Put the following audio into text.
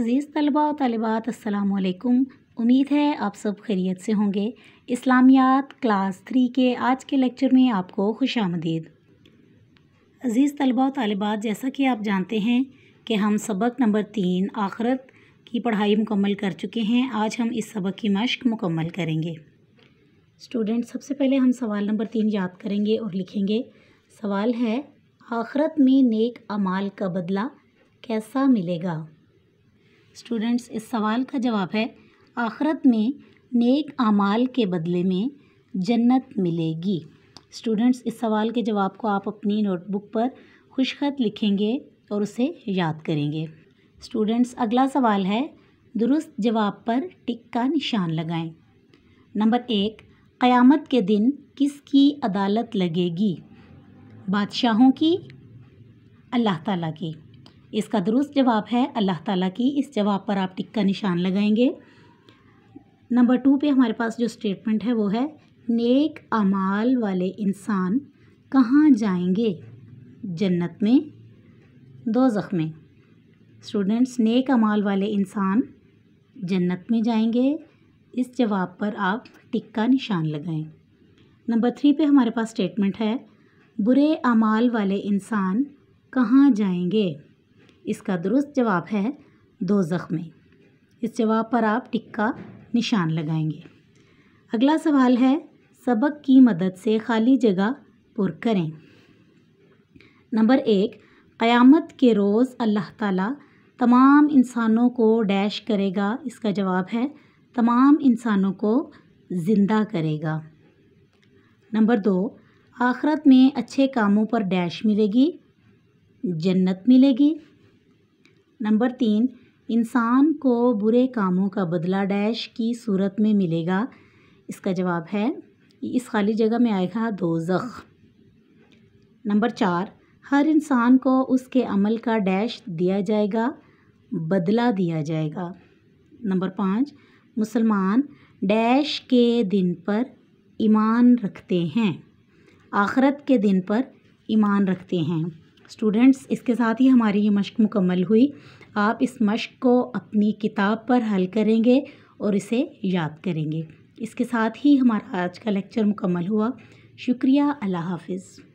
अज़ीज़ तलबा और तलबात असलकुम उम्मीद है आप सब खैरियत से होंगे इस्लामियात क्लास थ्री के आज के लेक्चर में आपको खुश आमदीद अज़ीज़ तलबा और तलबात जैसा कि आप जानते हैं कि हम सबक नंबर तीन आखरत की पढ़ाई मुकम्मल कर चुके हैं आज हम इस सबक की मश्क मुकम्मल करेंगे स्टूडेंट सबसे पहले हम सवाल नंबर तीन याद करेंगे और लिखेंगे सवाल है आखरत में नेक अमाल का बदला कैसा मिलेगा स्टूडेंट्स इस सवाल का जवाब है आखरत में नेक अमाल के बदले में जन्नत मिलेगी स्टूडेंट्स इस सवाल के जवाब को आप अपनी नोटबुक पर खुशखत लिखेंगे और उसे याद करेंगे स्टूडेंट्स अगला सवाल है दुरुस्त जवाब पर टिक का निशान लगाएं नंबर एक क़यामत के दिन किसकी अदालत लगेगी बादशाहों की अल्लाह ताला की इसका दुरुस्त जवाब है अल्लाह ताला की इस जवाब पर आप टिक का निशान लगाएंगे नंबर टू पे हमारे पास जो स्टेटमेंट है वो है नेक अमाल वाले इंसान कहाँ जाएंगे जन्नत में दो में स्टूडेंट्स नेक अमाल वाले इंसान जन्नत में जाएंगे इस जवाब पर आप टिक का निशान लगाएं नंबर थ्री पे हमारे पास स्टेटमेंट है बुरे अमाल वाले इंसान कहाँ जाएंगे इसका दुरुस्त जवाब है दो जख्मे इस जवाब पर आप टिक का निशान लगाएंगे अगला सवाल है सबक की मदद से खाली जगह पुर करें नंबर एक क़यामत के रोज़ अल्लाह ताला तमाम इंसानों को डैश करेगा इसका जवाब है तमाम इंसानों को ज़िंदा करेगा नंबर दो आखरत में अच्छे कामों पर डैश मिलेगी जन्नत मिलेगी नंबर तीन इंसान को बुरे कामों का बदला डैश की सूरत में मिलेगा इसका जवाब है इस खाली जगह में आएगा दो नंबर चार हर इंसान को उसके अमल का डैश दिया जाएगा बदला दिया जाएगा नंबर पाँच मुसलमान डैश के दिन पर ईमान रखते हैं आखरत के दिन पर ईमान रखते हैं स्टूडेंट्स इसके साथ ही हमारी ये मश्क मुकम्मल हुई आप इस मश्क को अपनी किताब पर हल करेंगे और इसे याद करेंगे इसके साथ ही हमारा आज का लेक्चर मुकम्मल हुआ शुक्रिया अल्लाह हाफिज़